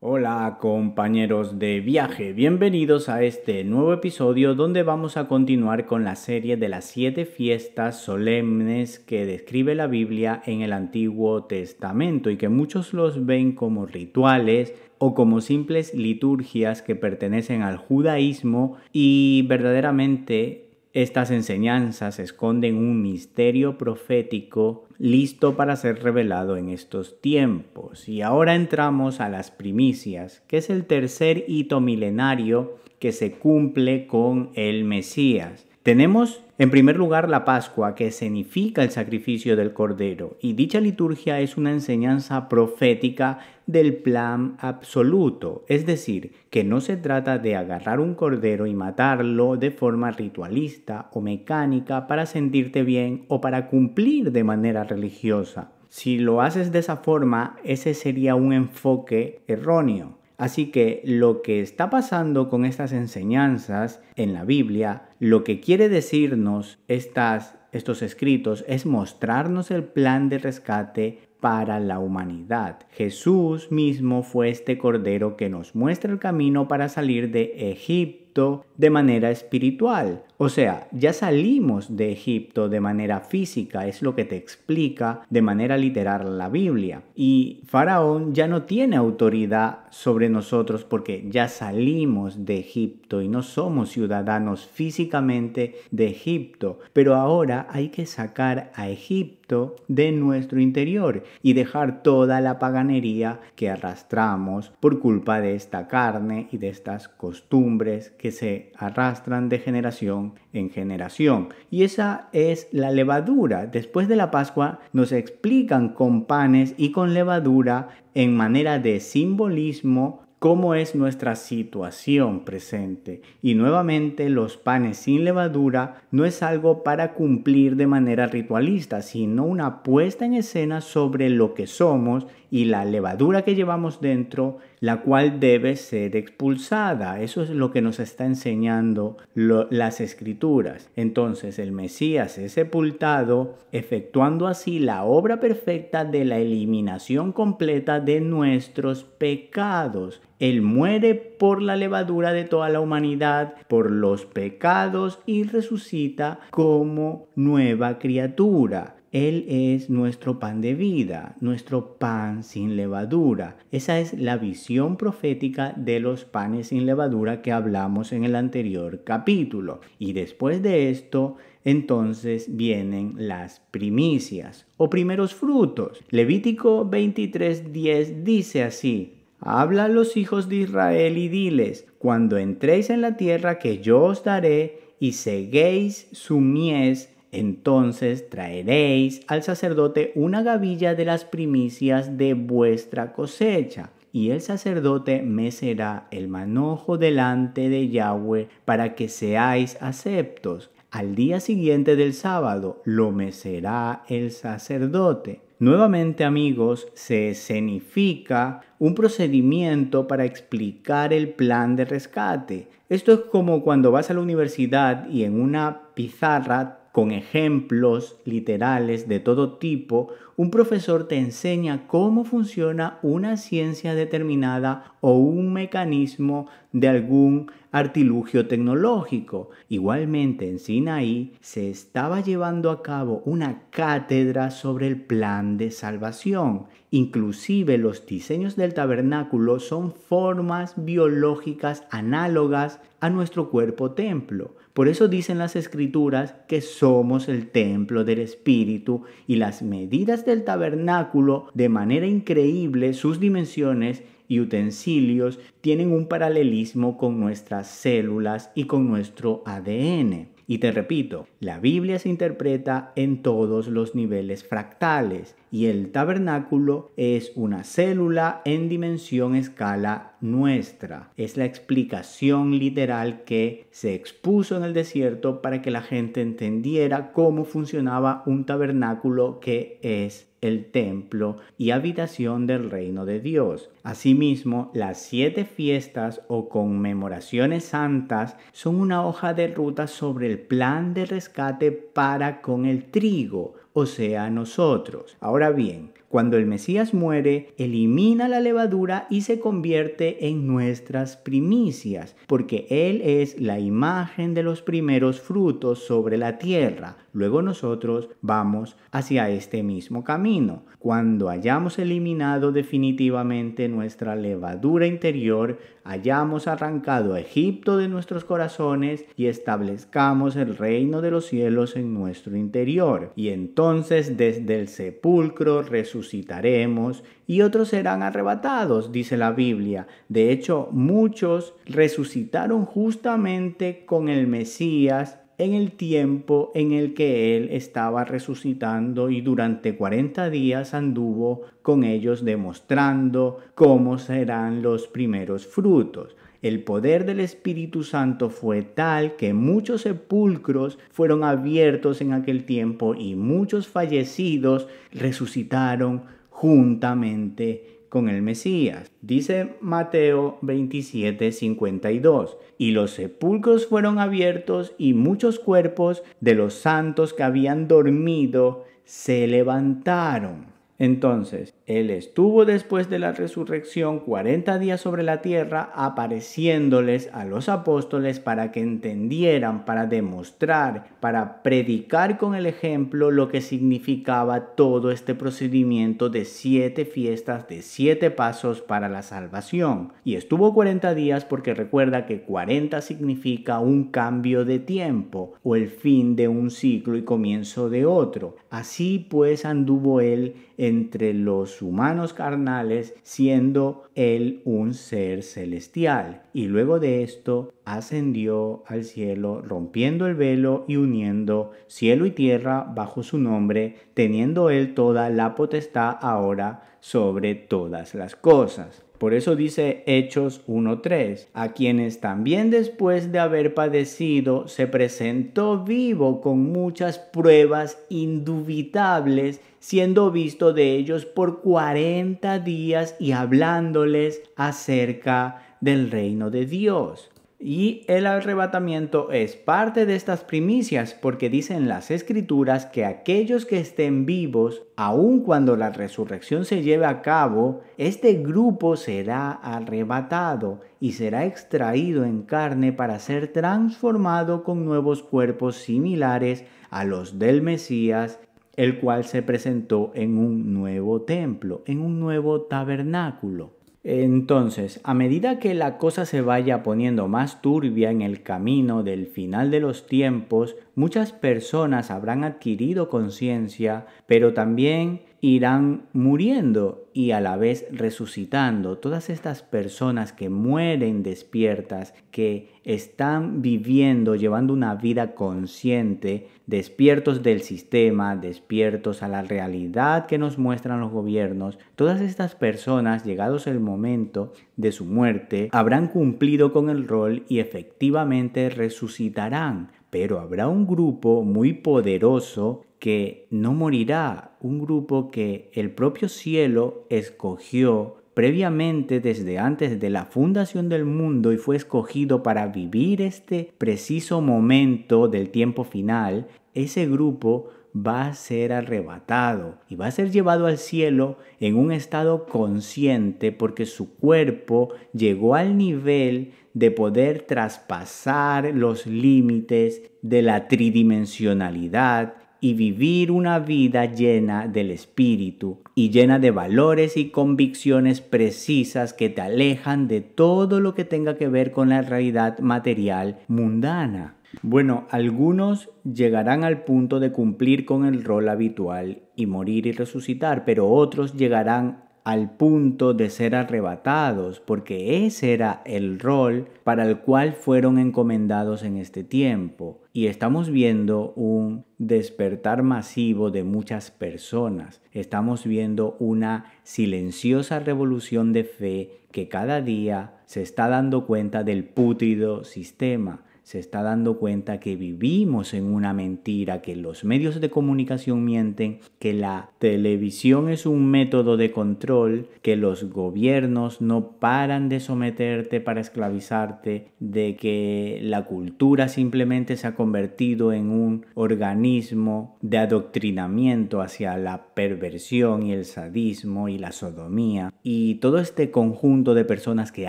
Hola compañeros de viaje, bienvenidos a este nuevo episodio donde vamos a continuar con la serie de las siete fiestas solemnes que describe la Biblia en el Antiguo Testamento y que muchos los ven como rituales o como simples liturgias que pertenecen al judaísmo y verdaderamente estas enseñanzas esconden un misterio profético listo para ser revelado en estos tiempos. Y ahora entramos a las primicias, que es el tercer hito milenario que se cumple con el Mesías. Tenemos en primer lugar la Pascua, que significa el sacrificio del Cordero, y dicha liturgia es una enseñanza profética del plan absoluto, es decir, que no se trata de agarrar un cordero y matarlo de forma ritualista o mecánica para sentirte bien o para cumplir de manera religiosa. Si lo haces de esa forma, ese sería un enfoque erróneo. Así que lo que está pasando con estas enseñanzas en la Biblia lo que quiere decirnos estas, estos escritos es mostrarnos el plan de rescate para la humanidad. Jesús mismo fue este cordero que nos muestra el camino para salir de Egipto de manera espiritual. O sea, ya salimos de Egipto de manera física, es lo que te explica de manera literal la Biblia. Y Faraón ya no tiene autoridad sobre nosotros porque ya salimos de Egipto y no somos ciudadanos físicamente de Egipto. Pero ahora hay que sacar a Egipto de nuestro interior y dejar toda la paganería que arrastramos por culpa de esta carne y de estas costumbres que se arrastran de generación en generación. Y esa es la levadura. Después de la Pascua nos explican con panes y con levadura en manera de simbolismo cómo es nuestra situación presente. Y nuevamente los panes sin levadura no es algo para cumplir de manera ritualista, sino una puesta en escena sobre lo que somos y la levadura que llevamos dentro, la cual debe ser expulsada. Eso es lo que nos está enseñando las escrituras. Entonces el Mesías es sepultado, efectuando así la obra perfecta de la eliminación completa de nuestros pecados. Él muere por la levadura de toda la humanidad, por los pecados y resucita como nueva criatura. Él es nuestro pan de vida, nuestro pan sin levadura. Esa es la visión profética de los panes sin levadura que hablamos en el anterior capítulo. Y después de esto, entonces vienen las primicias o primeros frutos. Levítico 23:10 dice así. Habla a los hijos de Israel y diles, cuando entréis en la tierra que yo os daré y seguéis su mies, entonces traeréis al sacerdote una gavilla de las primicias de vuestra cosecha, y el sacerdote mecerá el manojo delante de Yahweh para que seáis aceptos. Al día siguiente del sábado lo mecerá el sacerdote. Nuevamente amigos, se escenifica un procedimiento para explicar el plan de rescate. Esto es como cuando vas a la universidad y en una pizarra con ejemplos literales de todo tipo un profesor te enseña cómo funciona una ciencia determinada o un mecanismo de algún artilugio tecnológico. Igualmente en Sinaí se estaba llevando a cabo una cátedra sobre el plan de salvación. Inclusive los diseños del tabernáculo son formas biológicas análogas a nuestro cuerpo templo. Por eso dicen las escrituras que somos el templo del Espíritu y las medidas el tabernáculo de manera increíble sus dimensiones y utensilios tienen un paralelismo con nuestras células y con nuestro ADN. Y te repito, la Biblia se interpreta en todos los niveles fractales y el tabernáculo es una célula en dimensión escala nuestra. Es la explicación literal que se expuso en el desierto para que la gente entendiera cómo funcionaba un tabernáculo que es el templo y habitación del reino de Dios. Asimismo, las siete fiestas o conmemoraciones santas son una hoja de ruta sobre el plan de rescate para con el trigo, o sea, nosotros. Ahora bien, cuando el Mesías muere, elimina la levadura y se convierte en nuestras primicias, porque Él es la imagen de los primeros frutos sobre la tierra. Luego nosotros vamos hacia este mismo camino. Cuando hayamos eliminado definitivamente nuestra levadura interior, hayamos arrancado a Egipto de nuestros corazones y establezcamos el reino de los cielos en nuestro interior. Y entonces desde el sepulcro resucitamos resucitaremos y otros serán arrebatados, dice la Biblia. De hecho, muchos resucitaron justamente con el Mesías en el tiempo en el que él estaba resucitando y durante 40 días anduvo con ellos demostrando cómo serán los primeros frutos. El poder del Espíritu Santo fue tal que muchos sepulcros fueron abiertos en aquel tiempo y muchos fallecidos resucitaron juntamente con el Mesías. Dice Mateo 27, 52. Y los sepulcros fueron abiertos y muchos cuerpos de los santos que habían dormido se levantaron. Entonces, él estuvo después de la resurrección 40 días sobre la tierra apareciéndoles a los apóstoles para que entendieran, para demostrar, para predicar con el ejemplo lo que significaba todo este procedimiento de siete fiestas, de siete pasos para la salvación. Y estuvo 40 días porque recuerda que 40 significa un cambio de tiempo o el fin de un ciclo y comienzo de otro. Así pues anduvo él entre los humanos carnales, siendo él un ser celestial. Y luego de esto ascendió al cielo, rompiendo el velo y uniendo cielo y tierra bajo su nombre, teniendo él toda la potestad ahora sobre todas las cosas. Por eso dice Hechos 1.3, a quienes también después de haber padecido se presentó vivo con muchas pruebas indubitables, siendo visto de ellos por 40 días y hablándoles acerca del reino de Dios. Y el arrebatamiento es parte de estas primicias porque dicen las escrituras que aquellos que estén vivos, aun cuando la resurrección se lleve a cabo, este grupo será arrebatado y será extraído en carne para ser transformado con nuevos cuerpos similares a los del Mesías, el cual se presentó en un nuevo templo, en un nuevo tabernáculo. Entonces, a medida que la cosa se vaya poniendo más turbia en el camino del final de los tiempos, muchas personas habrán adquirido conciencia, pero también irán muriendo y a la vez resucitando. Todas estas personas que mueren despiertas, que están viviendo, llevando una vida consciente, despiertos del sistema, despiertos a la realidad que nos muestran los gobiernos, todas estas personas, llegados el momento de su muerte, habrán cumplido con el rol y efectivamente resucitarán pero habrá un grupo muy poderoso que no morirá, un grupo que el propio cielo escogió previamente desde antes de la fundación del mundo y fue escogido para vivir este preciso momento del tiempo final, ese grupo va a ser arrebatado y va a ser llevado al cielo en un estado consciente porque su cuerpo llegó al nivel de poder traspasar los límites de la tridimensionalidad y vivir una vida llena del Espíritu y llena de valores y convicciones precisas que te alejan de todo lo que tenga que ver con la realidad material mundana. Bueno, algunos llegarán al punto de cumplir con el rol habitual y morir y resucitar, pero otros llegarán al punto de ser arrebatados, porque ese era el rol para el cual fueron encomendados en este tiempo. Y estamos viendo un despertar masivo de muchas personas. Estamos viendo una silenciosa revolución de fe que cada día se está dando cuenta del pútrido sistema se está dando cuenta que vivimos en una mentira, que los medios de comunicación mienten, que la televisión es un método de control, que los gobiernos no paran de someterte para esclavizarte, de que la cultura simplemente se ha convertido en un organismo de adoctrinamiento hacia la perversión y el sadismo y la sodomía y todo este conjunto de personas que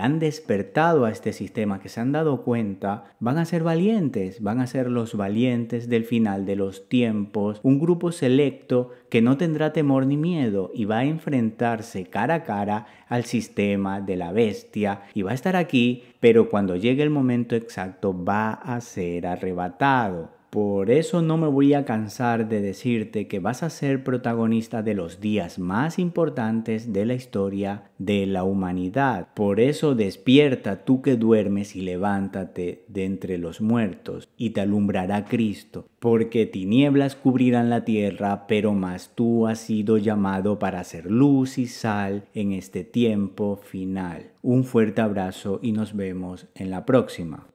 han despertado a este sistema, que se han dado cuenta, van a ser valientes, van a ser los valientes del final de los tiempos, un grupo selecto que no tendrá temor ni miedo y va a enfrentarse cara a cara al sistema de la bestia y va a estar aquí, pero cuando llegue el momento exacto va a ser arrebatado. Por eso no me voy a cansar de decirte que vas a ser protagonista de los días más importantes de la historia de la humanidad. Por eso despierta tú que duermes y levántate de entre los muertos y te alumbrará Cristo. Porque tinieblas cubrirán la tierra, pero más tú has sido llamado para ser luz y sal en este tiempo final. Un fuerte abrazo y nos vemos en la próxima.